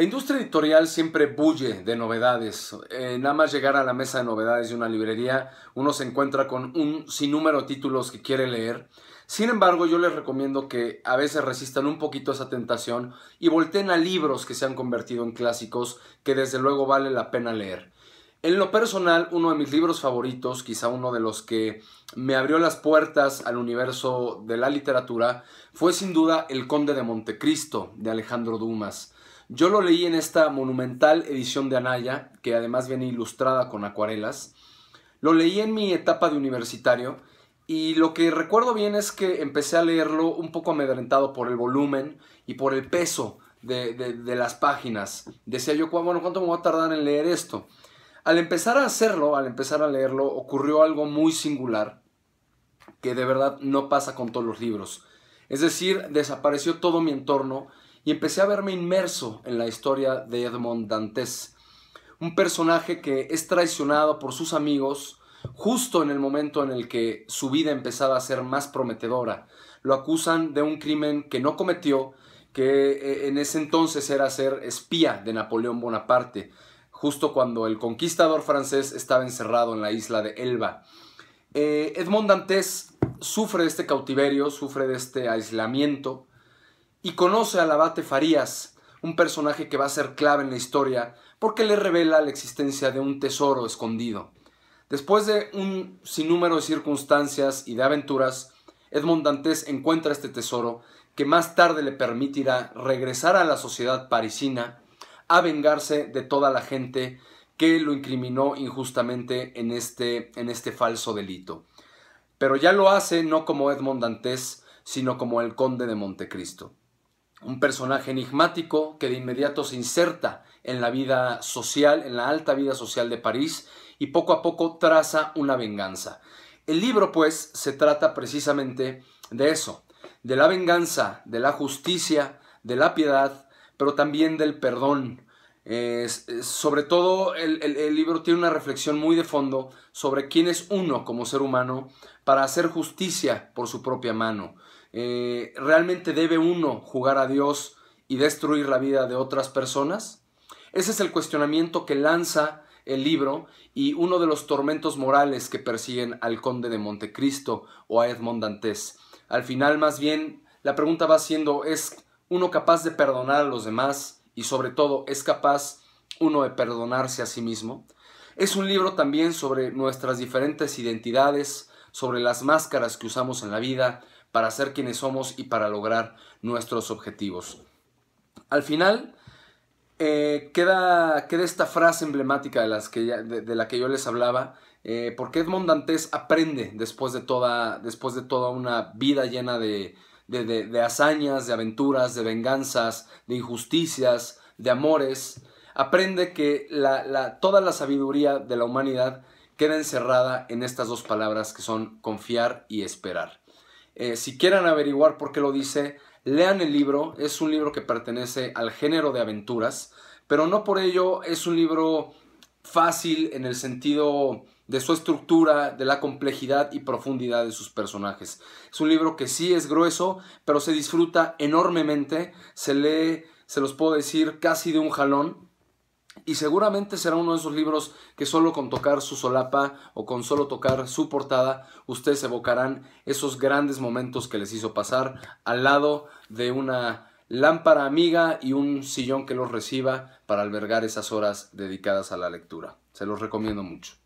La industria editorial siempre bulle de novedades. Eh, nada más llegar a la mesa de novedades de una librería, uno se encuentra con un sinnúmero de títulos que quiere leer. Sin embargo, yo les recomiendo que a veces resistan un poquito esa tentación y volteen a libros que se han convertido en clásicos que desde luego vale la pena leer. En lo personal, uno de mis libros favoritos, quizá uno de los que me abrió las puertas al universo de la literatura, fue sin duda El Conde de Montecristo de Alejandro Dumas. Yo lo leí en esta monumental edición de Anaya, que además viene ilustrada con acuarelas. Lo leí en mi etapa de universitario y lo que recuerdo bien es que empecé a leerlo un poco amedrentado por el volumen y por el peso de, las páginas. Decía yo, bueno, ¿cuánto me va a tardar en leer esto? Al empezar a hacerlo, al empezar a leerlo, ocurrió algo muy singular que de verdad no pasa con todos los libros. Es decir, desapareció todo mi entorno y empecé a verme inmerso en la historia de Edmond Dantes, un personaje que es traicionado por sus amigos justo en el momento en el que su vida empezaba a ser más prometedora. Lo acusan de un crimen que no cometió, que eh, en ese entonces era ser espía de Napoleón Bonaparte, justo cuando el conquistador francés estaba encerrado en la isla de Elba. Eh, Edmond Dantes sufre de este cautiverio, sufre de este aislamiento, y conoce al abate Farías, un personaje que va a ser clave en la historia porque le revela la existencia de un tesoro escondido. Después de un sinnúmero de circunstancias y de aventuras, Edmond Dantes encuentra este tesoro que más tarde le permitirá regresar a la sociedad parisina a vengarse de toda la gente que lo incriminó injustamente en este, en este falso delito. Pero ya lo hace no como Edmond Dantes, sino como el conde de Montecristo un personaje enigmático que de inmediato se inserta en la vida social, en la alta vida social de París, y poco a poco traza una venganza. El libro, pues, se trata precisamente de eso, de la venganza, de la justicia, de la piedad, pero también del perdón. sobre todo, el libro tiene una reflexión muy de fondo sobre quién es uno como ser humano para hacer justicia por su propia mano. Eh, ¿Realmente debe uno jugar a Dios y destruir la vida de otras personas? Ese es el cuestionamiento que lanza el libro y uno de los tormentos morales que persiguen al conde de Montecristo o a Edmond Dantes. Al final, más bien, la pregunta va siendo, ¿es uno capaz de perdonar a los demás? Y sobre todo, ¿es capaz uno de perdonarse a sí mismo? Es un libro también sobre nuestras diferentes identidades, sobre las máscaras que usamos en la vida, para ser quienes somos y para lograr nuestros objetivos. Al final, eh, queda, queda, esta frase emblemática de, las que de, la que yo les hablaba, eh, porque Edmond Dantes aprende después de toda, después de toda una vida llena de, de, hazañas, de aventuras, de venganzas, de injusticias, de amores, aprende que la, toda la sabiduría de la humanidad queda encerrada en estas dos palabras que son confiar y esperar. Eh, si quieran averiguar por qué lo dice, lean el libro. Es un libro que pertenece al género de aventuras, pero no por ello es un libro fácil en el sentido de su estructura, de la complejidad y profundidad de sus personajes. Es un libro que sí es grueso, pero se disfruta enormemente, se lee, se los puedo decir, casi de un jalón y seguramente será uno de esos libros que solo con tocar su solapa o con solo tocar su portada, ustedes evocarán esos grandes momentos que les hizo pasar al lado de una lámpara amiga y un sillón que los reciba para albergar esas horas dedicadas a la lectura. Se los recomiendo mucho.